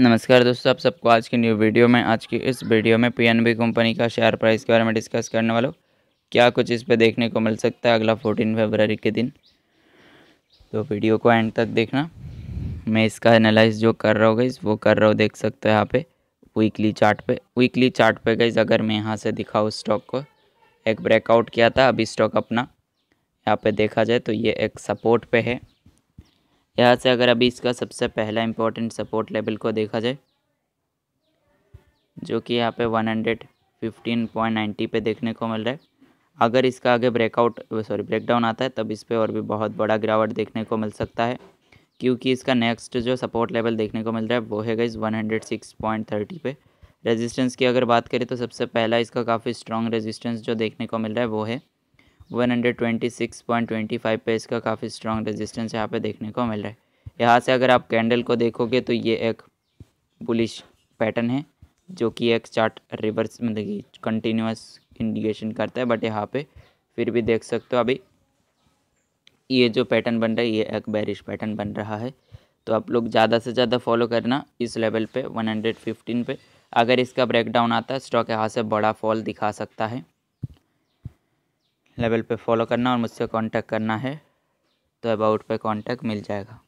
नमस्कार दोस्तों आप सबको आज की न्यू वीडियो में आज की इस वीडियो में पीएनबी कंपनी का शेयर प्राइस के बारे में डिस्कस करने वाला हूँ क्या कुछ इस पर देखने को मिल सकता है अगला फोर्टीन फरवरी के दिन तो वीडियो को एंड तक देखना मैं इसका एनालाइज जो कर रहा हूँ गई वो कर रहा हूँ देख सकते हो यहाँ पे वीकली चार्ट पे वीकली चार्ट पे गई अगर मैं यहाँ से दिखाऊँ स्टॉक को एक ब्रेकआउट किया था अभी स्टॉक अपना यहाँ पे देखा जाए तो ये एक सपोर्ट पे है यहाँ से अगर अभी इसका सबसे पहला इम्पोर्टेंट सपोर्ट लेवल को देखा जाए जो कि यहाँ पे 115.90 पे देखने को मिल रहा है अगर इसका आगे ब्रेकआउट सॉरी ब्रेकडाउन आता है तब इस पर और भी बहुत बड़ा गिरावट देखने को मिल सकता है क्योंकि इसका नेक्स्ट जो सपोर्ट लेवल देखने को मिल रहा है वो है पॉइंट थर्टी पे रेजिस्टेंस की अगर बात करें तो सबसे पहला इसका काफ़ी स्ट्रॉन्ग रेजिस्टेंस जो देखने को मिल रहा है वो है 126.25 पे इसका काफ़ी स्ट्रॉन्ग रेजिस्टेंस यहाँ पे देखने को मिल रहा है यहाँ से अगर आप कैंडल को देखोगे तो ये एक बुलिश पैटर्न है जो कि एक चार्ट रिवर्स मतलब कंटिन्यूस इंडिकेशन करता है बट यहाँ पे फिर भी देख सकते हो अभी ये जो पैटर्न बन रहा है ये एक बैरिश पैटर्न बन रहा है तो आप लोग ज़्यादा से ज़्यादा फॉलो करना इस लेवल पर वन पे अगर इसका ब्रेकडाउन आता है स्टॉक यहाँ से बड़ा फॉल दिखा सकता है लेवल पे फॉलो करना और मुझसे कांटेक्ट करना है तो अबाउट पे कांटेक्ट मिल जाएगा